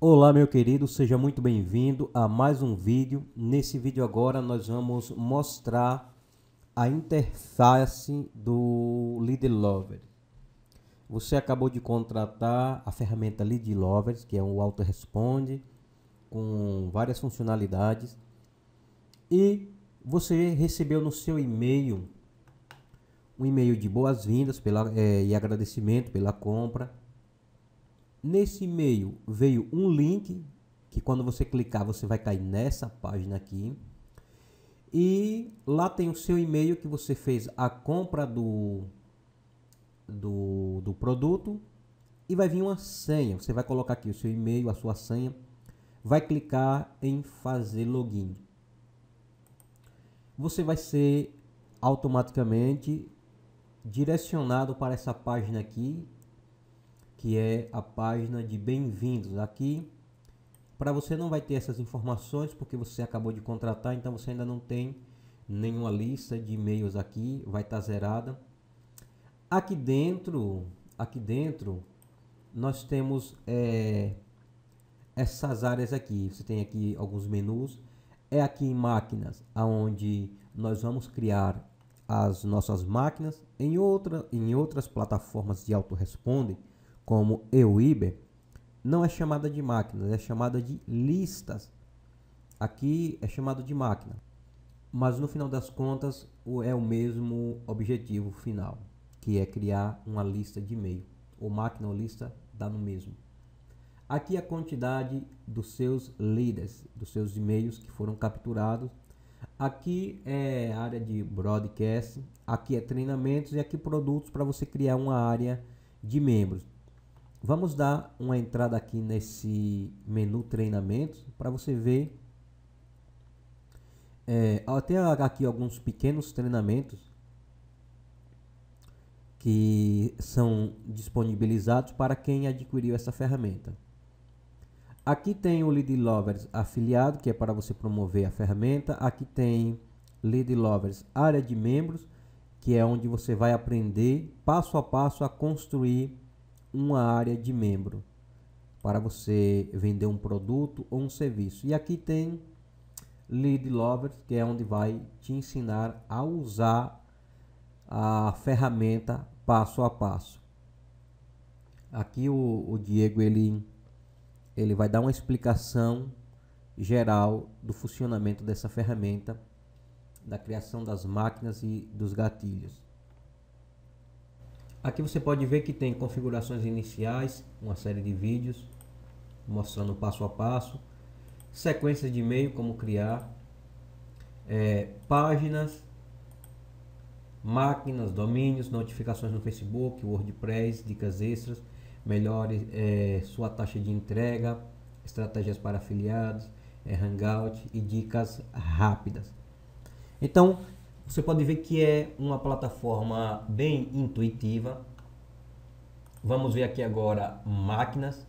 Olá meu querido, seja muito bem-vindo a mais um vídeo. Nesse vídeo agora nós vamos mostrar a interface do LeadLover. Você acabou de contratar a ferramenta LeadLover, que é o responde com várias funcionalidades. E você recebeu no seu e-mail um e-mail de boas-vindas é, e agradecimento pela compra. Nesse e-mail veio um link que quando você clicar você vai cair nessa página aqui. E lá tem o seu e-mail que você fez a compra do, do, do produto e vai vir uma senha. Você vai colocar aqui o seu e-mail, a sua senha vai clicar em fazer login. Você vai ser automaticamente direcionado para essa página aqui, que é a página de bem-vindos aqui. Para você não vai ter essas informações porque você acabou de contratar, então você ainda não tem nenhuma lista de e-mails aqui, vai estar tá zerada. Aqui dentro, aqui dentro nós temos é, essas áreas aqui. Você tem aqui alguns menus. É aqui em máquinas, aonde nós vamos criar as nossas máquinas. Em, outra, em outras plataformas de autorresponde, como Euiber, não é chamada de máquinas, é chamada de listas. Aqui é chamado de máquina. Mas no final das contas é o mesmo objetivo final, que é criar uma lista de e-mail. Ou máquina ou lista dá no mesmo. Aqui a quantidade dos seus leaders, dos seus e-mails que foram capturados. Aqui é área de broadcast, aqui é treinamentos e aqui produtos para você criar uma área de membros. Vamos dar uma entrada aqui nesse menu treinamentos para você ver. É, até aqui alguns pequenos treinamentos que são disponibilizados para quem adquiriu essa ferramenta. Aqui tem o Lead Lovers afiliado, que é para você promover a ferramenta. Aqui tem Lead Lovers área de membros, que é onde você vai aprender passo a passo a construir uma área de membro para você vender um produto ou um serviço. E aqui tem Lead Lovers, que é onde vai te ensinar a usar a ferramenta passo a passo. Aqui o, o Diego ele ele vai dar uma explicação geral do funcionamento dessa ferramenta, da criação das máquinas e dos gatilhos. Aqui você pode ver que tem configurações iniciais, uma série de vídeos mostrando passo a passo, sequências de e-mail, como criar, é, páginas, máquinas, domínios, notificações no Facebook, WordPress, dicas extras melhore é, sua taxa de entrega, estratégias para afiliados, é, Hangout e dicas rápidas. Então, você pode ver que é uma plataforma bem intuitiva. Vamos ver aqui agora máquinas.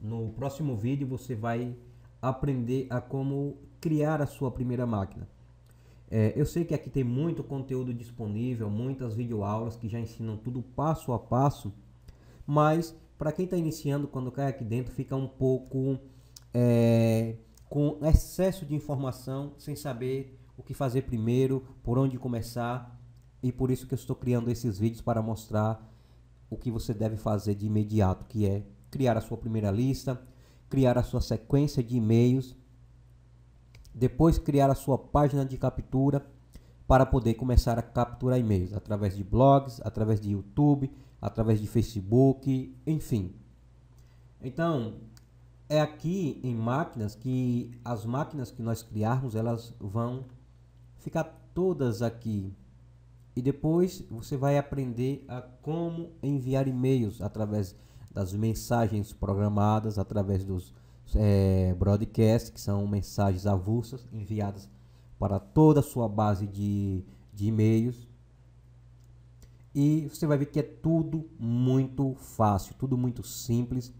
No próximo vídeo você vai aprender a como criar a sua primeira máquina. É, eu sei que aqui tem muito conteúdo disponível, muitas videoaulas que já ensinam tudo passo a passo mas para quem está iniciando, quando cai aqui dentro, fica um pouco é, com excesso de informação, sem saber o que fazer primeiro, por onde começar, e por isso que eu estou criando esses vídeos para mostrar o que você deve fazer de imediato, que é criar a sua primeira lista, criar a sua sequência de e-mails, depois criar a sua página de captura para poder começar a capturar e-mails através de blogs, através de YouTube, através de Facebook, enfim. Então, é aqui em máquinas que as máquinas que nós criarmos, elas vão ficar todas aqui. E depois você vai aprender a como enviar e-mails através das mensagens programadas, através dos é, broadcasts, que são mensagens avulsas enviadas para toda a sua base de, de e-mails. E você vai ver que é tudo muito fácil, tudo muito simples.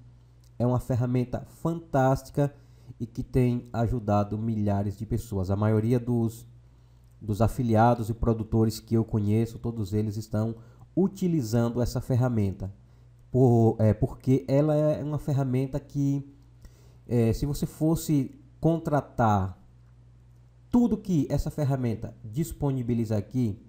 É uma ferramenta fantástica e que tem ajudado milhares de pessoas. A maioria dos, dos afiliados e produtores que eu conheço, todos eles estão utilizando essa ferramenta. Por, é, porque ela é uma ferramenta que, é, se você fosse contratar tudo que essa ferramenta disponibiliza aqui,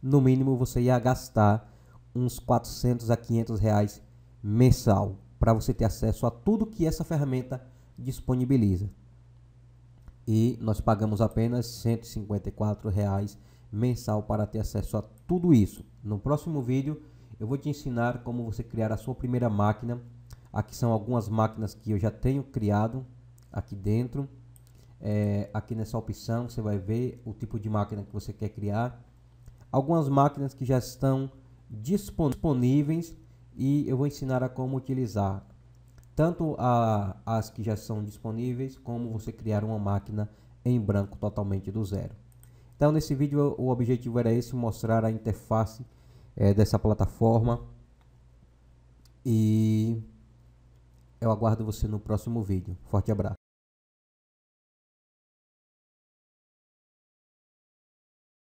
no mínimo você ia gastar uns 400 a 500 reais mensal para você ter acesso a tudo que essa ferramenta disponibiliza. E nós pagamos apenas 154 reais mensal para ter acesso a tudo isso. No próximo vídeo eu vou te ensinar como você criar a sua primeira máquina. Aqui são algumas máquinas que eu já tenho criado aqui dentro. É, aqui nessa opção você vai ver o tipo de máquina que você quer criar. Algumas máquinas que já estão disponíveis e eu vou ensinar a como utilizar. Tanto a, as que já são disponíveis, como você criar uma máquina em branco totalmente do zero. Então nesse vídeo o objetivo era esse, mostrar a interface é, dessa plataforma. E eu aguardo você no próximo vídeo. Forte abraço.